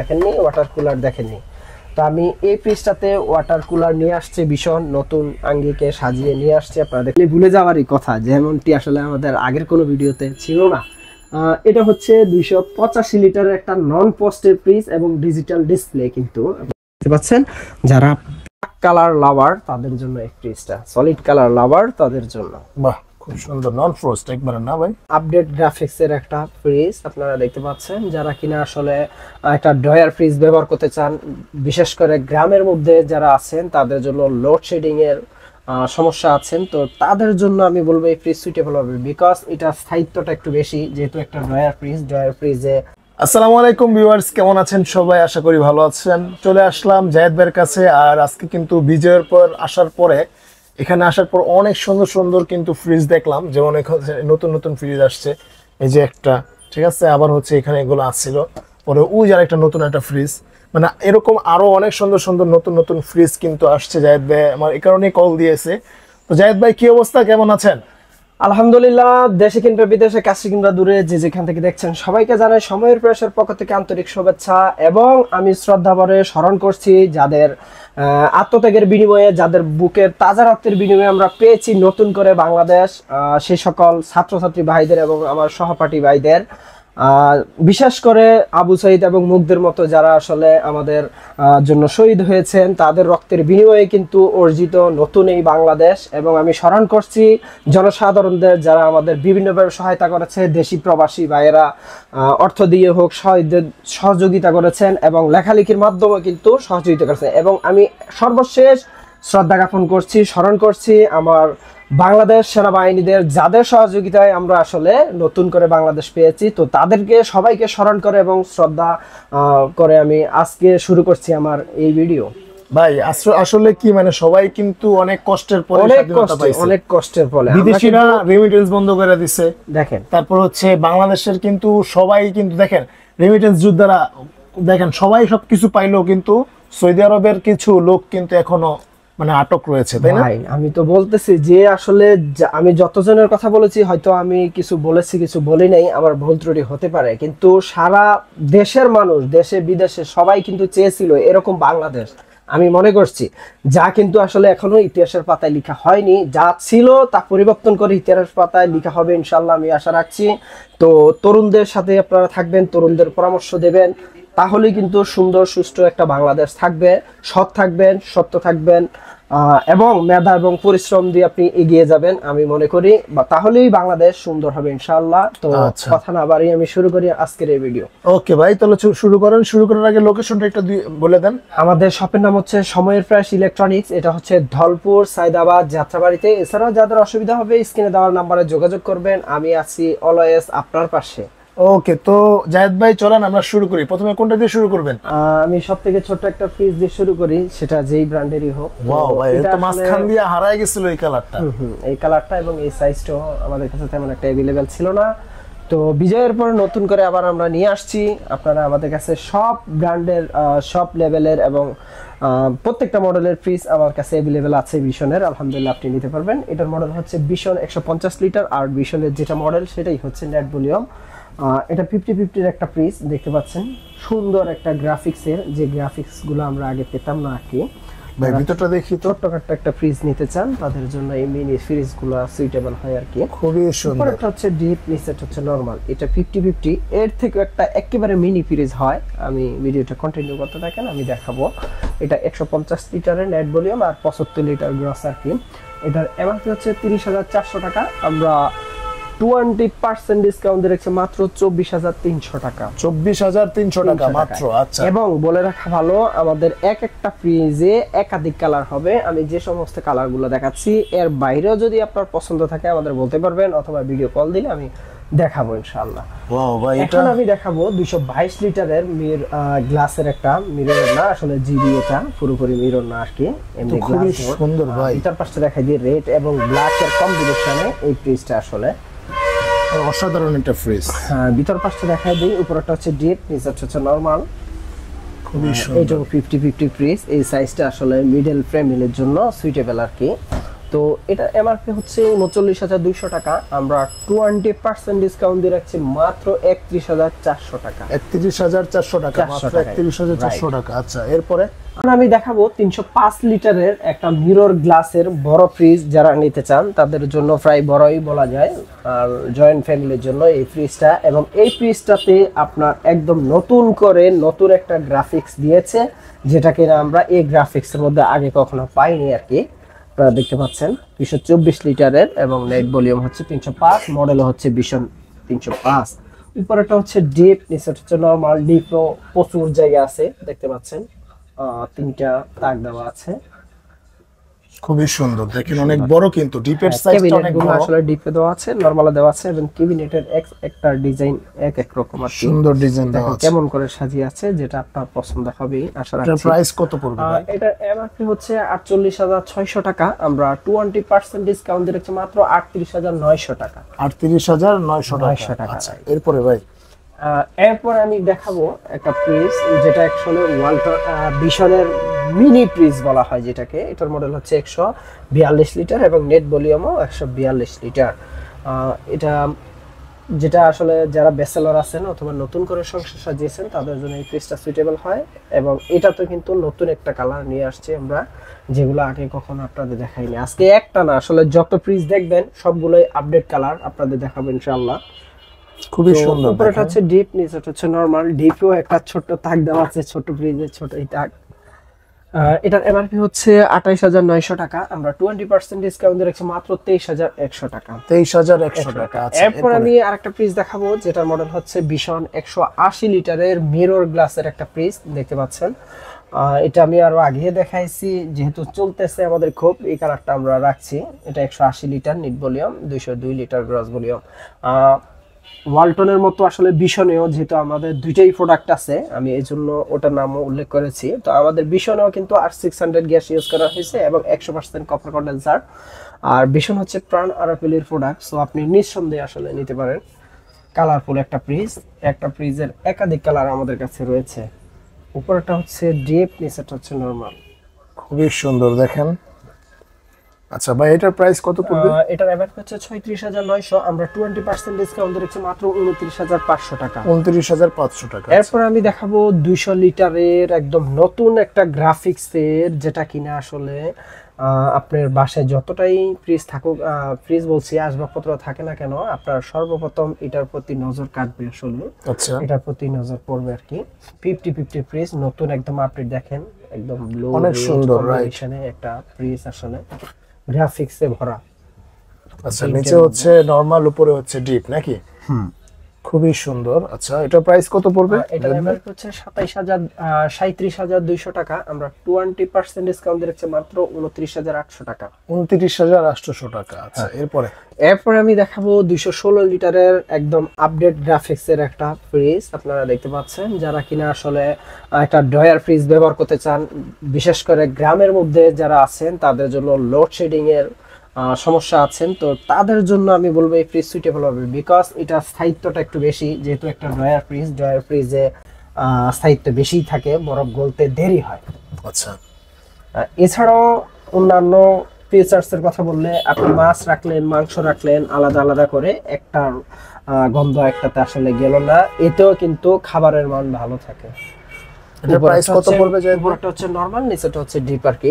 দেখেননি water cooler দেখেননি তো আমি এই পিসটাতে ওয়াটার কুলার নিয়ে আসছি ভীষণ নতুন আঙ্গিকে সাজিয়ে নিয়ে আসছি আপনারা দেখলে ভুলে যাওয়ারই কথা যেমনটি আসলে আমাদের আগের কোনো ভিডিওতে ছিল না এটা হচ্ছে দুইশো পঁচাশি লিটারের একটা নন পোস্টের পিস এবং ডিজিটাল ডিসপ্লে কিন্তু দেখতে পাচ্ছেন যারা কালার লাভার তাদের জন্য এই পিসটা সলিড কালার লাভার তাদের জন্য বাহ খুব সুন্দর নন ফ্রোস্ট একবার না ভাই আপডেট গ্রাফিক্স এর একটা ফ্রিজ আপনারা দেখতে পাচ্ছেন যারা কিনা আসলে একটা ড্রয়ার ফ্রিজ ব্যবহার করতে চান বিশেষ করে গ্রামের মধ্যে যারা আছেন তাদের জন্য লোডশেডিং এর সমস্যা আছেন তো তাদের জন্য আমি বলবো এই ফ্রিজ সুইটেবল হবে বিকজ এটা স্থায়িত্বটা একটু বেশি যেহেতু একটা ড্রয়ার ফ্রিজ ড্রয়ার ফ্রিজে আসসালামু আলাইকুম ভিউয়ার্স কেমন আছেন সবাই আশা করি ভালো আছেন চলে আসলাম জায়েদ ভাইয়ের কাছে আর আজকে কিন্তু বিজয়ের পর আসার পরে এখানে আসার পর অনেক সুন্দর সুন্দর কিন্তু ফ্রিজ দেখলাম যেমন নতুন নতুন ফ্রিজ আসছে এই যে একটা ঠিক আছে আবার হচ্ছে এখানে এগুলো আসছিল পরে উই যার একটা নতুন একটা ফ্রিজ মানে এরকম আরও অনেক সুন্দর সুন্দর নতুন নতুন ফ্রিজ কিন্তু আসছে জায়দ ভাই আমার এ কারণেই কল দিয়েছে তো জায়দ ভাই কি অবস্থা কেমন আছেন আলহামদুলিল্লাহ দেশে কিংবা বিদেশে কাছে কিংবা দূরে যে যেখান থেকে দেখছেন সবাইকে জানাই সময়ের প্রয়াসের পক্ষ থেকে আন্তরিক শুভেচ্ছা এবং আমি শ্রদ্ধা ভরে স্মরণ করছি যাদের আত্মত্যাগের বিনিময়ে যাদের বুকে তাজা রক্তের বিনিময়ে আমরা পেয়েছি নতুন করে বাংলাদেশ সে সকল ছাত্রছাত্রী ভাইদের এবং আমার সহপাঠী ভাইদের বিশেষ করে আবু সাইদ এবং মুগদের মতো যারা আসলে আমাদের জন্য শহীদ হয়েছেন তাদের রক্তের বিনিময়ে কিন্তু অর্জিত নতুন এই বাংলাদেশ এবং আমি স্মরণ করছি জনসাধারণদের যারা আমাদের বিভিন্নভাবে সহায়তা করেছে দেশি প্রবাসী ভাইয়েরা অর্থ দিয়ে হোক সহযোগিতা করেছেন এবং লেখালেখির মাধ্যমে কিন্তু সহযোগিতা করেছেন এবং আমি সর্বশেষ শ্রদ্ধা জ্ঞাপন করছি স্মরণ করছি আমার বাংলাদেশ সেনাবাহিনীদের যাদের সহযোগিতায় আমরা আসলে নতুন করে বাংলাদেশ পেয়েছি তো তাদেরকে সবাইকে স্মরণ করে এবং শ্রদ্ধা করে আমি আজকে শুরু করছি আমার এই ভিডিও ভাই আসলে কি মানে সবাই কিন্তু অনেক কষ্টের পরে অনেক কষ্টের ফলে বিদেশিরা রেমিটেন্স বন্ধ করে দিছে দেখেন তারপর হচ্ছে বাংলাদেশের কিন্তু সবাই কিন্তু দেখেন রেমিটেন্স যোদ্ধারা দেখেন সবাই সবকিছু পাইলেও কিন্তু সৌদি আরবের কিছু লোক কিন্তু এখনো মানে আটক রয়েছে তাই না আমি তো বলতেছি যে আসলে আমি যতজনের কথা বলেছি হয়তো আমি কিছু বলেছি কিছু বলি নাই আমার ভুল ত্রুটি হতে পারে কিন্তু সারা দেশের মানুষ দেশে বিদেশে সবাই কিন্তু চেয়েছিল এরকম বাংলাদেশ আমি মনে করছি যা কিন্তু আসলে এখনো ইতিহাসের পাতায় লেখা হয়নি যা ছিল তা পরিবর্তন করে ইতিহাসের পাতায় লেখা হবে ইনশাল্লাহ আমি আশা রাখছি তো তরুণদের সাথে আপনারা থাকবেন তরুণদের পরামর্শ দেবেন তাহলে কিন্তু সুন্দর সুষ্ঠু একটা বাংলাদেশ থাকবে সৎ থাকবেন সত্য থাকবেন এবং মেধা এবং পরিশ্রম দিয়ে আপনি এগিয়ে যাবেন আমি মনে করি বা তাহলেই বাংলাদেশ সুন্দর হবে ইনশাআল্লাহ তো আচ্ছা। কথা না বাড়ি আমি শুরু করি আজকের এই ভিডিও ওকে ভাই তাহলে শুরু করেন শুরু করার আগে লোকেশনটা একটু বলে দেন আমাদের শপের নাম হচ্ছে সময়ের প্রাইস ইলেকট্রনিক্স এটা হচ্ছে ধলপুর সাইদাবাদ যাত্রাবাড়িতে এছাড়াও যাদের অসুবিধা হবে স্ক্রিনে দেওয়ার নাম্বারে যোগাযোগ করবেন আমি আছি অলয়েস আপনার পাশে ওকে তো জায়দ ভাই চলেন আমরা শুরু করি প্রথমে কোনটা দিয়ে শুরু করবেন আমি সব থেকে ছোট একটা ফ্রিজ দিয়ে শুরু করি সেটা যেই ব্র্যান্ডেরই হোক ওয়াও ভাই এটা তো মাসখান দিয়ে হারায় গেছিল এই কালারটা এই কালারটা এবং এই সাইজটাও আমাদের কাছে তেমন একটা अवेलेबल ছিল না তো বিজয়ের পর নতুন করে আবার আমরা নিয়ে আসছি আপনারা আমাদের কাছে সব ব্র্যান্ডের সব লেভেলের এবং প্রত্যেকটা মডেলের ফ্রিজ আমার কাছে অ্যাভেলেবেল আছে ভিশনের আলহামদুলিল্লাহ আপনি নিতে পারবেন এটার মডেল হচ্ছে ভিশন একশো লিটার আর ভিশনের যেটা মডেল সেটাই হচ্ছে নেট ভলিউম এটা ফিফটি ফিফটির একটা প্রিস দেখতে পাচ্ছেন সুন্দর একটা গ্রাফিক্সের যে গ্রাফিক্সগুলো আমরা আগে পেতাম না আগে ভিতরটা দেখি একটা ফ্রিজ নিতে চান তাদের জন্য এই মিনি সুইটেবল হয় আর কি খুবই সুন্দর হচ্ছে ডিপ হচ্ছে নরমাল এটা ফিফটি ফিফটি এর থেকে একটা একেবারে মিনি ফ্রিজ হয় আমি ভিডিওটা কন্টিনিউ করতে থাকেন আমি দেখাবো এটা 150 লিটারের নেট ভলিউম আর পঁচাত্তর লিটার গ্রস আর কি এটার এমআরপি হচ্ছে টাকা আমরা টোয়েন্টি পার্সেন্ট ডিসকাউন্ট মাত্র চব্বিশ হাজার তিনশো টাকা চব্বিশ হাজার তিনশো টাকা মাত্র আচ্ছা এবং বলে রাখা ভালো আমাদের এক একটা ফ্রিজে একাধিক কালার হবে আমি যে সমস্ত কালারগুলো দেখাচ্ছি এর বাইরেও যদি আপনার পছন্দ থাকে আমাদের বলতে পারবেন অথবা ভিডিও কল দিলে আমি দেখাবো ইনশাআল্লাহ এখন আমি দেখাবো দুইশো বাইশ লিটারের মির গ্লাসের একটা মিরর না আসলে জিবি এটা পুরোপুরি মিরর না আর কি এমনি সুন্দর ভাই এটার পাশে দেখাই দিয়ে রেড এবং ব্ল্যাক এর কম্বিনেশনে এই ফ্রিজটা আসলে অসাধারণ একটা ফ্রিজ হ্যাঁ ভিতর পাশটা দেখায় দিই উপরটা হচ্ছে ডিট নিচেরটা হচ্ছে নরমাল খুবই হ্যাঁ, সুন্দর এটা 50 50 ফ্রিজ এই সাইজটা আসলে মিডল ফ্যামিলির জন্য সুইটেবল আর কি তো এটা এমআরপি হচ্ছে উনচল্লিশ হাজার দুইশো টাকা আমরা টোয়েন্টি পার্সেন্ট ডিসকাউন্ট দিয়ে রাখছি মাত্র একত্রিশ হাজার চারশো টাকা একত্রিশ হাজার চারশো টাকা একত্রিশ হাজার চারশো টাকা আচ্ছা এরপরে আমি দেখাবো তিনশো পাঁচ লিটারের একটা মিরর গ্লাসের বড় ফ্রিজ যারা নিতে চান তাদের জন্য প্রায় বড়ই বলা যায় আর জয়েন্ট ফ্যামিলির জন্য এই ফ্রিজটা এবং এই ফ্রিজটাতে আপনার একদম নতুন করে নতুন একটা গ্রাফিক্স দিয়েছে যেটা কিনা আমরা এই গ্রাফিক্সের মধ্যে আগে কখনো পাইনি আর কি আপনারা দেখতে পাচ্ছেন দুশো চব্বিশ লিটারের এবং নেট ভলিউম হচ্ছে তিনশো পাঁচ মডেল হচ্ছে ভীষণ তিনশো পাঁচ উপরেটা হচ্ছে ডিপ নিচে হচ্ছে নর্মাল ডিপও প্রচুর জায়গা আছে দেখতে পাচ্ছেন তিনটা তাক দেওয়া আছে খুবই সুন্দর দেখেন অনেক বড় কিন্তু ডিপের সাইজটা হ্যাঁ, অনেক বড় আসলে ডিপে দেওয়া আছে নরমালে দেওয়া আছে এবং কেবিনেটের এক একটা ডিজাইন এক এক রকম আছে সুন্দর ডিজাইন দেওয়া আছে কেমন করে সাজিয়ে আছে যেটা আপনার পছন্দ হবে আশা রাখছি প্রাইস কত পড়বে এটা এমআরপি হচ্ছে 48600 টাকা আমরা 20% ডিসকাউন্ট দিচ্ছি মাত্র 38900 টাকা 38900 টাকা আচ্ছা, এরপরে ভাই এরপর আমি দেখাবো একটা প্রিজ যেটা একশনে ওয়াল্টার বিশনের মিনি প্রিজ বলা হয় যেটাকে এটার মডেল হচ্ছে একশো বিয়াল্লিশ লিটার এবং নেট ভলিউমও একশো বিয়াল্লিশ লিটার এটা যেটা আসলে যারা ব্যাচেলর আছেন অথবা নতুন করে সংসার সাজিয়েছেন তাদের জন্য এই প্রিজটা সুইটেবল হয় এবং এটা তো কিন্তু নতুন একটা কালার নিয়ে আসছি আমরা যেগুলো আগে কখনো আপনাদের দেখাইনি আজকে একটা না আসলে যত ফ্রিজ দেখবেন সবগুলোই আপডেট কালার আপনাদের দেখাবো ইনশাল্লাহ খুবই সুন্দর ডিপ হচ্ছে নরমাল একটা ছোট তাক দেওয়া আছে ছোট ছোট এই তাক এটার এমআরপি হচ্ছে আঠাইশ হাজার নয়শো টাকা আমরা টোয়েন্টি পার্সেন্ট ডিসকাউন্ট দিয়ে মাত্র তেইশ হাজার একশো টাকা তেইশ হাজার একশো টাকা আচ্ছা, এরপর আমি আরেকটা ফ্রিজ দেখাবো যেটার মডেল হচ্ছে ভীষণ একশো আশি লিটারের মিরর গ্লাসের একটা ফ্রিজ দেখতে পাচ্ছেন এটা আমি আরো আগে দেখাইছি যেহেতু চলতেছে আমাদের খুব এই কালারটা আমরা রাখছি এটা একশো আশি লিটার নিট ভলিউম দুইশো দুই লিটার গ্রস ভলিউম ওয়ালটনের মতো আসলে বিষণেও যেহেতু আমাদের দুইটাই প্রোডাক্ট আছে আমি এই জন্য ওটার নামও উল্লেখ করেছি তো আমাদের বিষণেও কিন্তু আর সিক্স হান্ড্রেড গ্যাস ইউজ করা হয়েছে এবং একশো পার্সেন্ট কপার কন্ডেন্সার আর বিষণ হচ্ছে প্রাণ আরাপেলের প্রোডাক্ট সো আপনি নিঃসন্দেহে আসলে নিতে পারেন কালারফুল একটা ফ্রিজ একটা ফ্রিজের একাধিক কালার আমাদের কাছে রয়েছে উপরটা হচ্ছে ডিপ নিচেটা হচ্ছে নর্মাল খুবই সুন্দর দেখেন আচ্ছা ভাই এটার প্রাইস কত পড়বে এটার এবাউট হচ্ছে 36900 আমরা 20% ডিসকাউন্ট দিচ্ছি মাত্র 29500 টাকা 29500 টাকা আচ্ছা। এরপর আমি দেখাবো 200 লিটারের একদম নতুন একটা গ্রাফিক্স এর যেটা কিনা আসলে আপনার বাসায় যতটাই ফ্রিজ থাকুক ফ্রিজ বলছি আসবাবপত্র থাকে না কেন আপনার সর্বপ্রথম এটার প্রতি নজর কাটবে আসলে আচ্ছা এটার প্রতি নজর পড়বে আর কি 50 50 ফ্রিজ নতুন একদম আপডেট দেখেন একদম অনেক সুন্দর রাইট একটা ফ্রিজ আসলে গ্রাফিক্সে ভরা আচ্ছা নিচে হচ্ছে নরমাল উপরে হচ্ছে ডিপ নাকি হুম খুবই সুন্দর আচ্ছা এটা প্রাইস কত পড়বে হ্যাঁ, এটা এবার হচ্ছে 27000 37200 টাকা আমরা 20% ডিসকাউন্ট দিচ্ছি মাত্র 29800 টাকা 29800 টাকা আচ্ছা হ্যাঁ। এরপরে এরপরে আমি দেখাবো 216 লিটারের একদম আপডেট গ্রাফিক্স এর একটা ফ্রিজ আপনারা দেখতে পাচ্ছেন যারা কিনা আসলে একটা ড্রয়ার ফ্রিজ ব্যবহার করতে চান বিশেষ করে গ্রামের মধ্যে যারা আছেন তাদের জন্য লোডশেডিং এর সমস্যা আছেন তো তাদের জন্য আমি বলবো এই ফ্রিজ সুইটেবল হবে বিকজ এটা স্থায়িত্বটা একটু বেশি যেহেতু একটা ড্রয়ার ফ্রিজ ড্রয়ার ফ্রিজে স্থায়িত্ব বেশি থাকে বরফ গলতে দেরি হয় আচ্ছা এছাড়াও অন্যান্য ফিচার্সের কথা বললে আপনি মাছ রাখলেন মাংস রাখলেন আলাদা আলাদা করে একটা গন্ধ একটাতে আসলে গেল না এতেও কিন্তু খাবারের মান ভালো থাকে এটার প্রাইস কত পড়বে যে উপরটা হচ্ছে নরমাল নিচেটা হচ্ছে ডিপ আর কি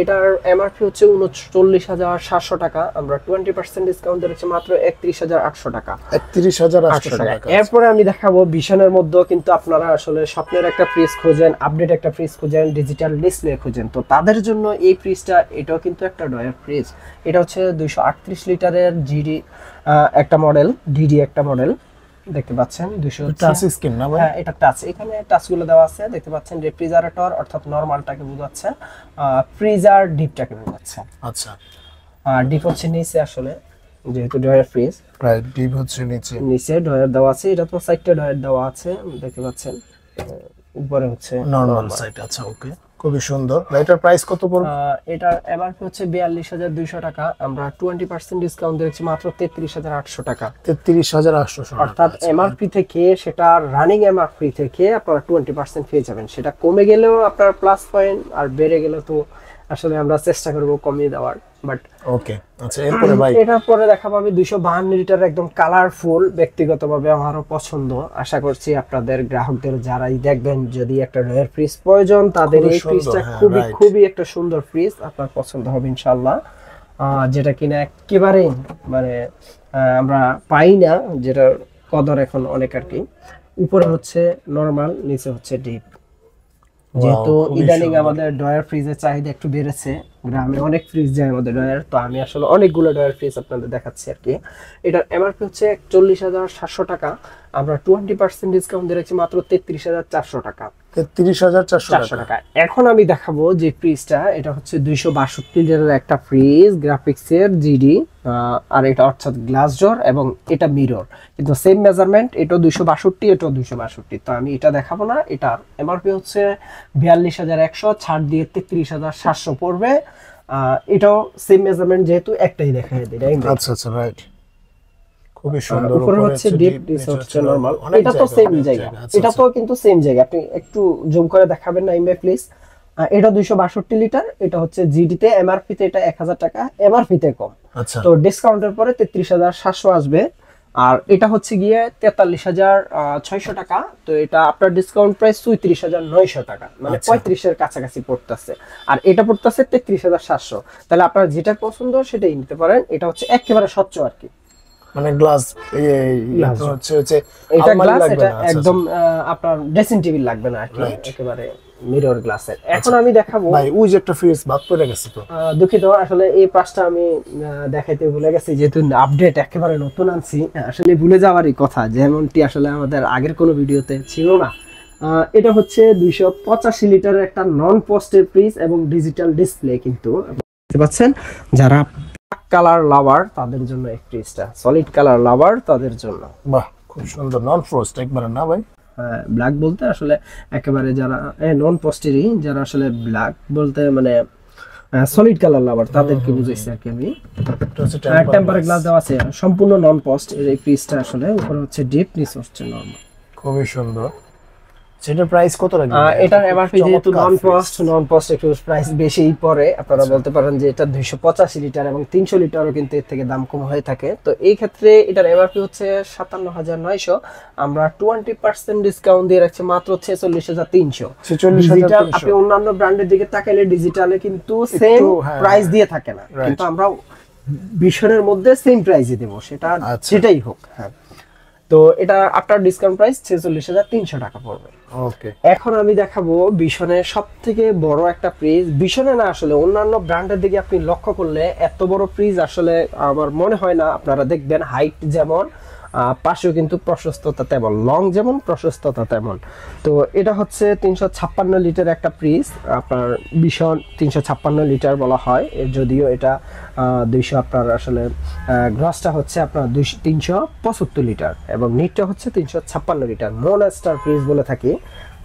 এটার এমআরপি হচ্ছে 39700 টাকা আমরা 20% ডিসকাউন্ট দিচ্ছি মাত্র 31800 টাকা 31800 টাকা আচ্ছা। এরপরে আমি দেখাবো ভিশনের মধ্যে কিন্তু আপনারা আসলে স্বপ্নের একটা ফ্রিজ খোঁজেন আপডেট একটা ফ্রিজ খোঁজেন ডিজিটাল ডিসপ্লে খোঁজেন তো তাদের জন্য এই ফ্রিজটা এটাও কিন্তু একটা ডয়ার ফ্রিজ এটা হচ্ছে 238 লিটারের জিডি একটা মডেল ডিডি একটা মডেল দেখতে পাচ্ছেন 200 টাচ স্ক্রিন না ভাই হ্যাঁ এটা টাচ এখানে টাচগুলো দেওয়া আছে দেখতে পাচ্ছেন রেফ্রিজারেটর অর্থাৎ নরমালটাকে বোঝাচ্ছে ফ্রিজার ডিপটাকে বোঝাচ্ছে আচ্ছা আর ডিপ হচ্ছে নিচে আসলে যেহেতু ড্রয়ার ফ্রিজ রাইট ডিপ হচ্ছে নিচে নিচে ড্রয়ার দেওয়া আছে এটা তো সাইডটা ড্রয়ার দেওয়া আছে দেখতে পাচ্ছেন উপরে হচ্ছে নরমাল সাইড আচ্ছা ওকে খুবই সুন্দর এটার প্রাইস কত পড়বে এটার এবার হচ্ছে 42200 টাকা আমরা 20% ডিসকাউন্ট দিচ্ছি মাত্র 33800 টাকা 33800 অর্থাৎ এমআরপি আচ্ছা। থেকে সেটা রানিং এমআরপি থেকে আপনারা 20% পেয়ে যাবেন সেটা কমে গেলেও আপনার প্লাস পয়েন্ট আর বেড়ে গেলে তো আসলে আমরা চেষ্টা করব কমিয়ে দেওয়ার বাট ওকে আচ্ছা এরপরে ভাই এটার পরে দেখাবো আমি 252 লিটার একদম কালারফুল ব্যক্তিগতভাবে আমারও পছন্দ আশা করছি আপনাদের গ্রাহকদের যারাই দেখবেন যদি একটা রয়্যাল ফ্রিজ প্রয়োজন তাদের এই ফ্রিজটা হ্যাঁ, খুবই খুবই একটা সুন্দর ফ্রিজ আপনার পছন্দ হবে ইনশাআল্লাহ যেটা কিনা একেবারে মানে আমরা পাই না যেটা কদর এখন অনেক আর কি উপরে হচ্ছে নর্মাল নিচে হচ্ছে ডিপ যেহেতু ইদানিং আমাদের ডয়ার ফ্রিজের চাহিদা একটু বেড়েছে গ্রামে অনেক ফ্রিজ যায় আমাদের ডয়ার তো আমি আসলে অনেকগুলো ডয়ার ফ্রিজ আপনাদের দেখাচ্ছি আর কি এটার এমআরপি হচ্ছে চল্লিশ হাজার সাতশো টাকা আমরা টোয়েন্টি পার্সেন্ট ডিসকাউন্ট দিয়ে রাখছি মাত্র তেত্রিশ হাজার চারশো টাকা এখন আমি দেখাবো যে ফ্রিজটা এটা হচ্ছে দুইশো বাষট্টি লিটারের একটা ফ্রিজ গ্রাফিক্সের জিডি আর এটা অর্থাৎ গ্লাস জোর এবং এটা মিরর কিন্তু সেম মেজারমেন্ট এটা দুইশো বাষট্টি এটাও দুইশো বাষট্টি তো আমি এটা দেখাবো না এটার এমআরপি হচ্ছে বিয়াল্লিশ হাজার একশো ছাড় দিয়ে তেত্রিশ হাজার সাতশো পড়বে এটাও সেম মেজারমেন্ট যেহেতু একটাই দেখায় দিই আচ্ছা আচ্ছা রাইট খুবই সুন্দর উপরে হচ্ছে ডিপ রিসর্টটা নরমাল এটা তো সেম জায়গা এটা তো কিন্তু সেম জায়গা আপনি একটু জুম করে দেখাবেন না ইমবে প্লিজ এটা 262 লিটার এটা হচ্ছে জিডি তে এমআরপি তে এটা হাজার টাকা এমআরপি তে কম আচ্ছা তো ডিসকাউন্টের পরে তেত্রিশ হাজার সাতশো আসবে আর এটা হচ্ছে গিয়ে তেতাল্লিশ হাজার ছয়শো টাকা তো এটা আপনার ডিসকাউন্ট প্রাইস চৌত্রিশ হাজার নয়শো টাকা মানে আচ্ছা। পঁয়ত্রিশের কাছাকাছি পড়তেছে আর এটা পড়তেছে তেত্রিশ হাজার সাতশো তাহলে আপনার যেটা পছন্দ সেটাই নিতে পারেন এটা হচ্ছে একেবারে স্বচ্ছ আর কি মানে গ্লাস হচ্ছে হচ্ছে এটা গ্লাস এটা আচ্ছা, একদম আচ্ছা। আপনার ড্রেসিং টেবিল লাগবে না আর কি একেবারে মিরর আচ্ছা। এখন আমি দেখাবো ভাই ওই যে একটা ভাগ পড়ে গেছে তো দুঃখিত আসলে এই পাশটা আমি দেখাইতে ভুলে গেছি যেহেতু আপডেট একেবারে নতুন আনছি হ্যাঁ, আসলে ভুলে যাওয়ারই কথা যেমনটি আসলে আমাদের আগের কোনো ভিডিওতে ছিল না এটা হচ্ছে দুইশো পঁচাশি লিটারের একটা নন পোস্টের ফ্রিজ এবং ডিজিটাল ডিসপ্লে কিন্তু বুঝতে পারছেন যারা কালার লাভার তাদের জন্য এক পিসটা সলিড কালার লাভার তাদের জন্য বাহ খুব সুন্দর নন ফ্রস্ট একবার না ভাই ব্ল্যাক বলতে আসলে একেবারে যারা নন পস্টেরি যারা আসলে ব্ল্যাক বলতে মানে সলিড কালার লাভার তাদেরকে বুঝাইছি আর কি আমি টেম্পার হ্যাঁ, গ্লাস দেওয়া আছে সম্পূর্ণ নন পস্ট এর এই পিসটা আসলে উপরে হচ্ছে ডিপ নিচ হচ্ছে নর্মাল খুবই সুন্দর সেটার প্রাইস কত লাগবে এটার এমআরপি যেহেতু নন নন একটু প্রাইস বেশিই পড়ে আপনারা আচ্ছা। বলতে পারেন যে এটা লিটার এবং লিটারও কিন্তু এর থেকে দাম কম হয়ে থাকে তো এই ক্ষেত্রে এটার এমআরপি হচ্ছে 57900 আমরা 20% ডিসকাউন্ট দিয়ে রাখছি মাত্র আপনি অন্যান্য ব্র্যান্ডের দিকে তাকাইলে ডিজিটালে কিন্তু সেম প্রাইস হ্যাঁ। দিয়ে থাকে না কিন্তু আমরা বিশ্বের মধ্যে সেম প্রাইসে দেবো সেটা সেটাই আচ্ছা। হোক হ্যাঁ তো এটা আফটার ডিসকাউন্ট প্রাইস ছেচল্লিশ হাজার তিনশো টাকা পড়বে ওকে এখন আমি দেখাবো বিশনের সব থেকে বড় একটা ফ্রিজ বিশনে না আসলে অন্যান্য ব্র্যান্ডের দিকে আপনি লক্ষ্য করলে এত বড় ফ্রিজ আসলে আমার মনে হয় না আপনারা দেখবেন হাইট যেমন পাশেও কিন্তু প্রশস্ততা তেমন লং যেমন প্রশস্ততা তেমন তো এটা হচ্ছে তিনশো ছাপ্পান্ন লিটার একটা প্রিস আপনার বিষণ তিনশো ছাপ্পান্ন লিটার বলা হয় যদিও এটা দুইশো আপনার আসলে গ্রসটা হচ্ছে আপনার দুইশো তিনশো পঁচাত্তর লিটার এবং নিটটা হচ্ছে তিনশো ছাপ্পান্ন লিটার মোনাস্টার ফ্রিজ বলে থাকি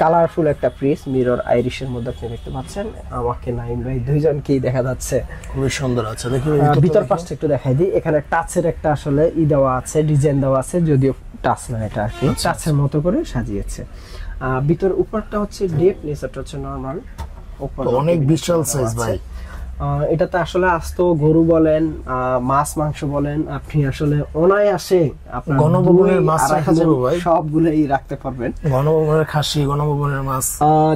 কালারফুল একটা প্রিস মিরর আইরিশের মধ্যে আপনি দেখতে পাচ্ছেন আমাকে নাইন ভাই দুইজনকেই দেখা যাচ্ছে খুবই সুন্দর আছে দেখুন ভিতর পাশটা একটু দেখাই দিই এখানে টাচের একটা আসলে ই দেওয়া আছে ডিজাইন দেওয়া আছে যদিও টাচ না এটা আর কি আচ্ছা, টাচের মতো করে সাজিয়েছে ভিতর উপরটা হচ্ছে ডেপ নেচারটা হচ্ছে নর্মাল অনেক বিশাল সাইজ ভাই এটাতে আসলে আস্ত গরু বলেন মাছ মাংস বলেন আপনি আসলে আসে আপনার গণভবনের মাছ রাখা যাবে ভাই সবগুলোই রাখতে পারবেন গণভবনের খাসি গণভবনের মাছ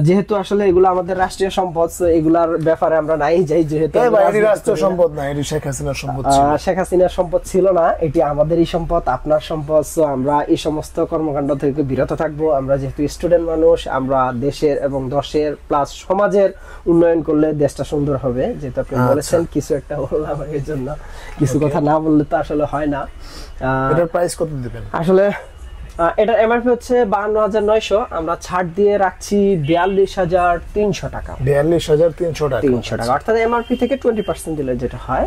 যেহেতু আসলে এগুলো আমাদের রাষ্ট্রীয় সম্পদ এগুলার ব্যাপারে আমরা নাই যাই যেহেতু এটি রাষ্ট্রীয় সম্পদ না এটি শেখ হাসিনার সম্পদ শেখ হাসিনার সম্পদ ছিল না এটি আমাদেরই সম্পদ আপনার সম্পদ আমরা এই সমস্ত কর্মকাণ্ড থেকে বিরত থাকব আমরা যেহেতু স্টুডেন্ট মানুষ আমরা দেশের এবং দশের প্লাস সমাজের উন্নয়ন করলে দেশটা সুন্দর হবে যে যেহেতু আপনি আচ্ছা। বলেছেন কিছু একটা বললাম এর জন্য কিছু কথা না বললে তো আসলে হয় না এটার প্রাইস কত দিবেন আসলে এটার এমআরপি হচ্ছে বাহান্ন হাজার নয়শো আমরা ছাড় দিয়ে রাখছি বিয়াল্লিশ হাজার তিনশো টাকা বিয়াল্লিশ হাজার তিনশো টাকা তিনশো টাকা অর্থাৎ এমআরপি থেকে টোয়েন্টি পার্সেন্ট দিলে যেটা হয়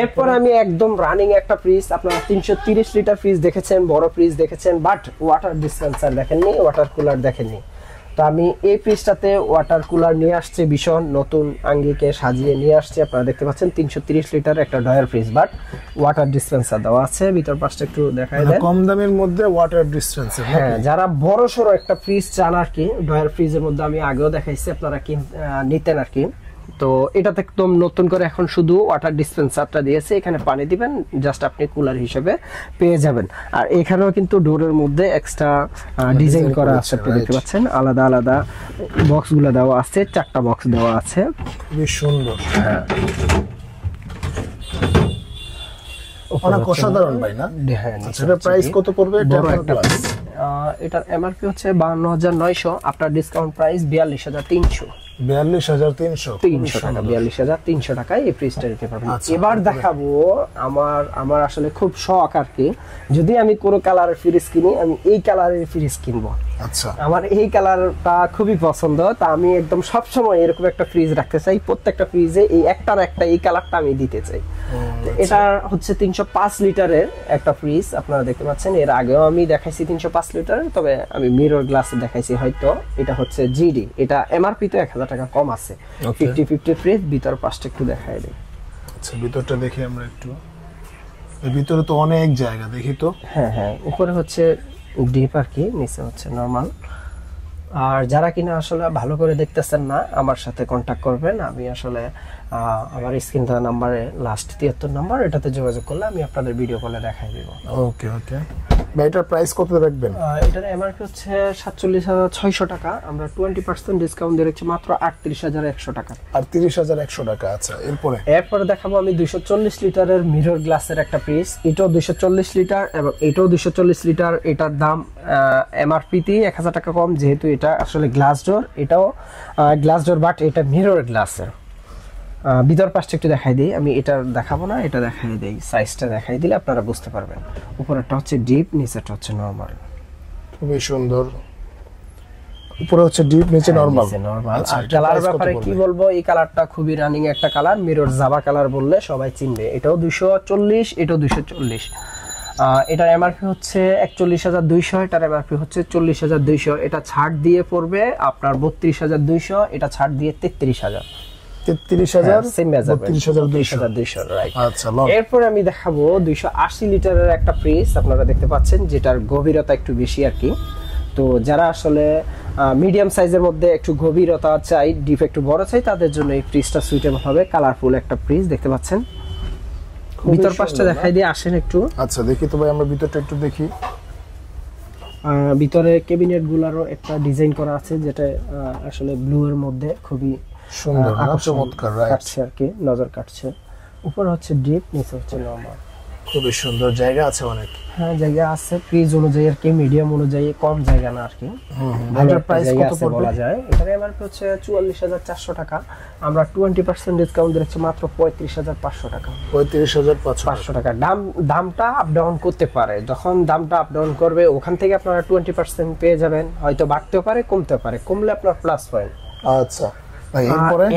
এরপর আমি একদম রানিং একটা ফ্রিজ আপনারা তিনশো তিরিশ লিটার ফ্রিজ দেখেছেন বড় ফ্রিজ দেখেছেন বাট ওয়াটার ডিসপেন্সার দেখেননি ওয়াটার কুলার দেখেননি তো আমি এই ফ্রিজটাতে ওয়াটার কুলার নিয়ে আসছে ভীষণ নতুন আঙ্গিকে সাজিয়ে নিয়ে আসছে আপনারা দেখতে পাচ্ছেন তিনশো লিটার একটা door fridge but water dispenser দেওয়া আছে ভিতর পাশটা একটু দেখা যায় মানে কম দামের মধ্যে ওয়াটার ডিসপেন্সার হ্যাঁ যারা বড় সড়ো একটা ফ্রিজ চান আর কি ডয়ার ফ্রিজের মধ্যে আমি আগেও দেখাইছি আপনারা কি নিতেন আর কি তো এটাতে একদম নতুন করে এখন শুধু ওয়াটার ডিসপেন্সারটা দিয়েছে এখানে পানি দিবেন জাস্ট আপনি কুলার হিসেবে পেয়ে যাবেন আর এখানেও কিন্তু ডোরের মধ্যে এক্সট্রা ডিজাইন করা আছে আপনি দেখতে পাচ্ছেন আলাদা আলাদা বক্সগুলো দেওয়া আছে চারটা বক্স দেওয়া আছে খুবই সুন্দর হ্যাঁ অনেক অসাধারণ ভাই না হ্যাঁ আচ্ছা প্রাইস কত পড়বে এটা একটা এটার এমআরপি হচ্ছে বাহান্ন হাজার নয়শো আপনার ডিসকাউন্ট প্রাইস বিয়াল্লিশ হাজার তিনশো বিয়াল্লিশ হাজার তিনশো তিনশো টাকা বিয়াল্লিশ হাজার তিনশো টাকায় এই আচ্ছা, এবার দেখাবো আমার আমার আসলে খুব শখ আর কি যদি আমি কোনো কালারের ফ্রিজ কিনি আমি এই কালারের ফ্রিজ কিনবো আচ্ছা। আমার এই কালারটা খুবই পছন্দ তা আমি একদম সব সময় এরকম একটা ফ্রিজ রাখতে চাই প্রত্যেকটা ফ্রিজে এই একটার একটা এই কালারটা আমি দিতে চাই আচ্ছা। এটা হচ্ছে তিনশো পাঁচ লিটারের একটা ফ্রিজ আপনারা দেখতে পাচ্ছেন এর আগেও আমি দেখাইছি তিনশো পাঁচ লিটারের তবে আমি মিরর গ্লাসে দেখাইছি হয়তো এটা হচ্ছে জিডি এটা এমআরপি তো এক হাজার টাকা কম আছে ফিফটি ফিফটি ফ্রিজ ভিতর পাশটা একটু দেখাই দিই আচ্ছা ভিতরটা দেখি আমরা একটু ভিতরে তো অনেক জায়গা দেখি তো হ্যাঁ হ্যাঁ উপরে হচ্ছে ডিপ আর কি নিচে হচ্ছে নর্মাল আর যারা কিনা আসলে ভালো করে দেখতেছেন না আমার সাথে কন্ট্যাক্ট করবেন আমি আসলে আমার স্ক্রিন দেওয়া নাম্বারে লাস্ট তিয়াত্তর নাম্বার এটাতে যোগাযোগ করলে আমি আপনাদের ভিডিও কলে দেখাই দিব ওকে ওকে এটার প্রাইস কত রাখবেন এটার এমআরপি হচ্ছে সাতচল্লিশ হাজার ছয়শো টাকা আমরা টোয়েন্টি পার্সেন্ট ডিসকাউন্ট দিয়ে রাখছি মাত্র আটত্রিশ হাজার একশো টাকা আটত্রিশ হাজার একশো টাকা আচ্ছা এরপরে এরপরে দেখাবো আমি দুইশো চল্লিশ লিটারের মিরর গ্লাসের একটা পিস এটাও দুইশো চল্লিশ লিটার এবং এটাও দুইশো চল্লিশ লিটার এটার দাম এমআরপিতে এক হাজার টাকা কম যেহেতু এটা আসলে গ্লাস ডোর এটাও গ্লাস ডোর বাট এটা মিরর গ্লাসের ভিতর পাশটা একটু দেখাই দিই আমি এটা দেখাবো না এটা দেখাই দিই সাইজটা দেখাই দিলে আপনারা বুঝতে পারবেন উপরে হচ্ছে ডিপ নিচেরটা হচ্ছে নর্মাল খুবই সুন্দর উপরে হচ্ছে ডিপ নিচে নরমাল হ্যাঁ, নরমাল আচ্ছা, আর কালার ব্যাপারে কি বলবো এই কালারটা খুবই রানিং একটা কালার মিরর জাবা কালার বললে সবাই চিনবে এটাও 240 এটাও 240 এটার এমআরপি হচ্ছে একচল্লিশ হাজার দুইশো এটার এমআরপি হচ্ছে চল্লিশ হাজার দুইশো এটা ছাড় দিয়ে পড়বে আপনার বত্রিশ হাজার দুইশো এটা ছাড় দিয়ে তেত্রিশ হাজার তেত্রিশ হ্যাঁ, আচ্ছা, এরপর আমি দেখাবো দুইশো আশি লিটারের একটা আপনারা দেখতে পাচ্ছেন যেটার গভীরতা একটু বেশি আর কি তো যারা আসলে মিডিয়াম সাইজের মধ্যে একটু গভীরতা চাই ডিপ একটু বড় চাই তাদের জন্য এই ফ্রিজটা সুইটেবল হবে কালারফুল একটা ফ্রিজ দেখতে পাচ্ছেন ভিতর পাশটা দেখাই দিয়ে আসেন একটু আচ্ছা দেখি তো ভাই আমরা ভিতরটা একটু দেখি ভিতরে ক্যাবিনেট গুলারও একটা ডিজাইন করা আছে যেটা আসলে ব্লু এর মধ্যে খুবই সুন্দর চমৎকার কাটছে আর কি নজর কাটছে হচ্ছে ডিপ নিচে হচ্ছে নর্মাল খুবই সুন্দর জায়গা আছে অনেক হ্যাঁ জায়গা আছে অনুযায়ী আর কি মিডিয়াম অনুযায়ী কম জায়গা না আর কি প্রাইস কত বলা যায় এমআরপি হচ্ছে চুয়াল্লিশ হাজার চারশো টাকা আমরা টোয়েন্টি পার্সেন্ট ডিসকাউন্ট দিচ্ছি মাত্র পঁয়ত্রিশ হাজার পাঁচশো টাকা পঁয়ত্রিশ হাজার পাঁচশো টাকা দাম দামটা আপ ডাউন করতে পারে যখন দামটা আপ ডাউন করবে ওখান থেকে আপনারা টোয়েন্টি পার্সেন্ট পেয়ে যাবেন হয়তো বাড়তেও পারে কমতে পারে কমলে আপনার প্লাস পয়েন্ট আচ্ছা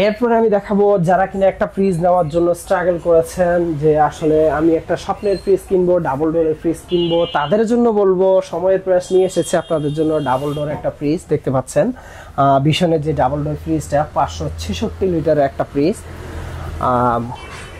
এরপরে আমি দেখাবো যারা কিনা একটা ফ্রিজ নেওয়ার জন্য স্ট্রাগল করেছেন যে আসলে আমি একটা স্বপ্নের ফ্রিজ কিনবো ডাবল ডোরের ফ্রিজ কিনবো তাদের জন্য বলবো সময়ের প্রয়াস নিয়ে এসেছে আপনাদের জন্য ডাবল ডোর একটা ফ্রিজ দেখতে পাচ্ছেন ভীষণের যে ডাবল ডোর ফ্রিজটা পাঁচশো ছেষট্টি লিটারের একটা ফ্রিজ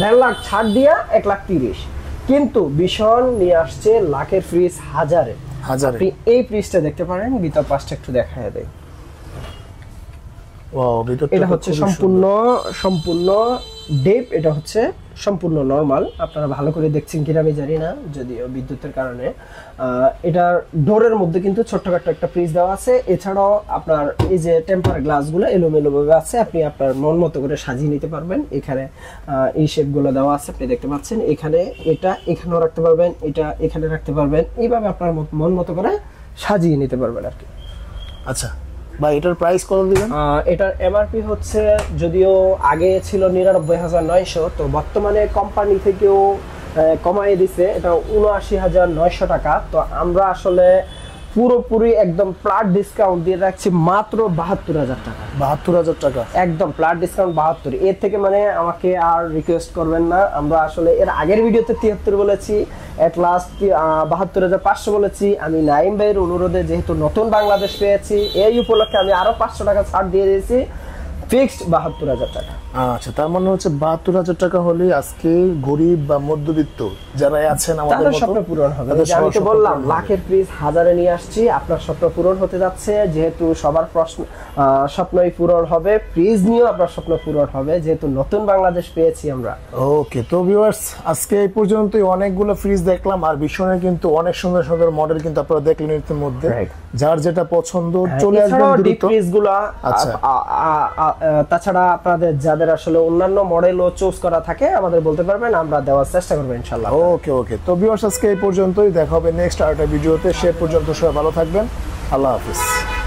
দেড় লাখ ছাড় দিয়া এক লাখ তিরিশ কিন্তু ভীষণ নিয়ে আসছে লাখের ফ্রিজ হাজারে হাজার এই ফ্রিজটা দেখতে পারেন ভিতর পাশটা একটু দেখা দেয় এটা হচ্ছে সম্পূর্ণ সম্পূর্ণ ডেপ এটা হচ্ছে সম্পূর্ণ নর্মাল আপনারা ভালো করে দেখছেন কিনা আমি জানি না যদিও বিদ্যুতের কারণে এটার ডোরের মধ্যে কিন্তু ছোট্টখাট্ট একটা ফ্রিজ দেওয়া আছে এছাড়াও আপনার এই যে টেম্পার গ্লাসগুলো এলোমেলোভাবে আছে আপনি আপনার মন মতো করে সাজিয়ে নিতে পারবেন এখানে এই শেপগুলো দেওয়া আছে আপনি দেখতে পাচ্ছেন এখানে এটা এখানেও রাখতে পারবেন এটা এখানে রাখতে পারবেন এইভাবে আপনার মন মতো করে সাজিয়ে নিতে পারবেন আর কি আচ্ছা বা এটার প্রাইস কত দিবেন এটার এমআরপি হচ্ছে যদিও আগে ছিল নিরানব্বই হাজার নয়শো তো বর্তমানে কোম্পানি থেকেও কমাই দিছে এটা উনআশি হাজার নয়শো টাকা তো আমরা আসলে পুরোপুরি একদম প্লাট ডিসকাউন্ট দিয়ে রাখছি মাত্র বাহাত্তর হাজার টাকা বাহাত্তর হাজার টাকা একদম প্লাট ডিসকাউন্ট বাহাত্তর এর থেকে মানে আমাকে আর রিকোয়েস্ট করবেন না আমরা আসলে এর আগের ভিডিওতে তিয়াত্তর বলেছি এট লাস্ট বাহাত্তর হাজার পাঁচশো বলেছি আমি নাইম ভাইয়ের অনুরোধে যেহেতু নতুন বাংলাদেশ পেয়েছি এই উপলক্ষে আমি আরও পাঁচশো টাকা ছাড় দিয়ে দিয়েছি ফিক্সড বাহাত্তর হাজার টাকা আচ্ছা তার মানে হচ্ছে বাহাত্তর হাজার টাকা হলে আজকে গরিব বা মধ্যবিত্ত যারা আছেন আমাদের স্বপ্ন পূরণ হবে আমি তো বললাম লাখের হাজারে নিয়ে আসছি আপনার স্বপ্ন পূরণ হতে যাচ্ছে যেহেতু সবার প্রশ্ন স্বপ্নই পূরণ হবে নিয়েও আপনার স্বপ্ন পূরণ হবে যেহেতু নতুন বাংলাদেশ পেয়েছি আমরা ওকে তো ভিউয়ার্স আজকে এই পর্যন্তই অনেকগুলো ফ্রিজ দেখলাম আর ভীষণের কিন্তু অনেক সুন্দর সুন্দর মডেল কিন্তু আপনারা দেখলেন মধ্যে যার যেটা পছন্দ হ্যাঁ, চলে আসবে ফ্রিজগুলো আচ্ছা তাছাড়া আপনাদের যাদের আমাদের আসলে অন্যান্য মডেলও চুজ করা থাকে আমাদের বলতে পারবেন আমরা দেওয়ার চেষ্টা করবো ইনশাল্লাহ ওকে ওকে তো বিওস আজকে এই পর্যন্তই দেখা হবে নেক্সট আরেকটা ভিডিওতে সে পর্যন্ত সবাই ভালো থাকবেন আল্লাহ হাফিজ